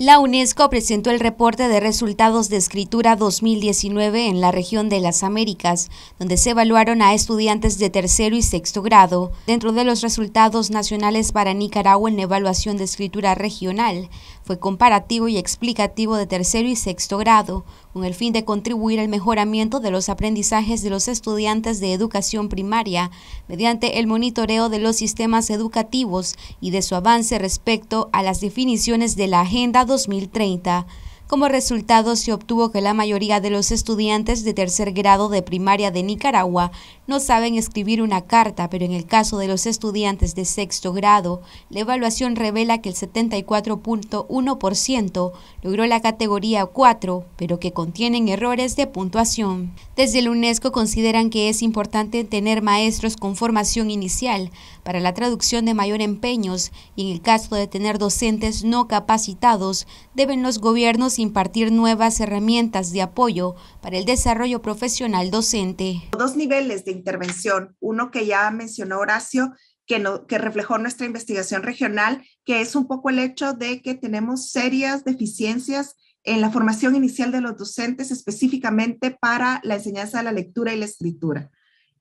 La UNESCO presentó el reporte de resultados de escritura 2019 en la región de las Américas, donde se evaluaron a estudiantes de tercero y sexto grado. Dentro de los resultados nacionales para Nicaragua en evaluación de escritura regional, fue comparativo y explicativo de tercero y sexto grado, con el fin de contribuir al mejoramiento de los aprendizajes de los estudiantes de educación primaria mediante el monitoreo de los sistemas educativos y de su avance respecto a las definiciones de la Agenda 2030. Como resultado, se obtuvo que la mayoría de los estudiantes de tercer grado de primaria de Nicaragua no saben escribir una carta, pero en el caso de los estudiantes de sexto grado, la evaluación revela que el 74.1% logró la categoría 4, pero que contienen errores de puntuación. Desde el UNESCO consideran que es importante tener maestros con formación inicial para la traducción de mayor empeños y en el caso de tener docentes no capacitados, deben los gobiernos impartir nuevas herramientas de apoyo para el desarrollo profesional docente. Dos niveles de intervención, uno que ya mencionó Horacio, que, que, reflejó nuestra investigación regional, que es un poco el hecho de que tenemos serias deficiencias en la formación inicial de los docentes, específicamente para la enseñanza de la lectura y la escritura.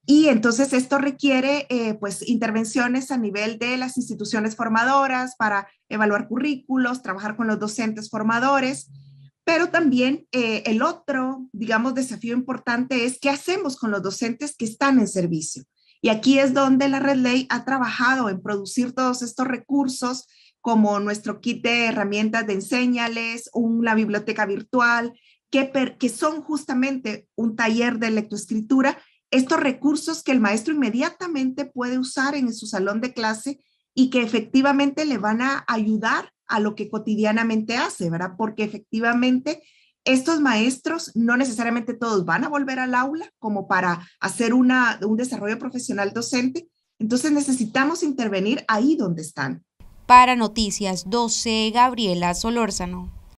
Y entonces esto requiere eh, pues intervenciones a nivel de las instituciones formadoras para evaluar currículos, trabajar con los docentes formadores pero también eh, el otro, digamos, desafío importante es qué hacemos con los docentes que están en servicio. Y aquí es donde la Red Ley ha trabajado en producir todos estos recursos, como nuestro kit de herramientas de enseñales, una biblioteca virtual, que, que son justamente un taller de lectoescritura, estos recursos que el maestro inmediatamente puede usar en su salón de clase y que efectivamente le van a ayudar a lo que cotidianamente hace, ¿verdad? Porque efectivamente estos maestros no necesariamente todos van a volver al aula como para hacer una, un desarrollo profesional docente, entonces necesitamos intervenir ahí donde están. Para Noticias 12, Gabriela Solórzano.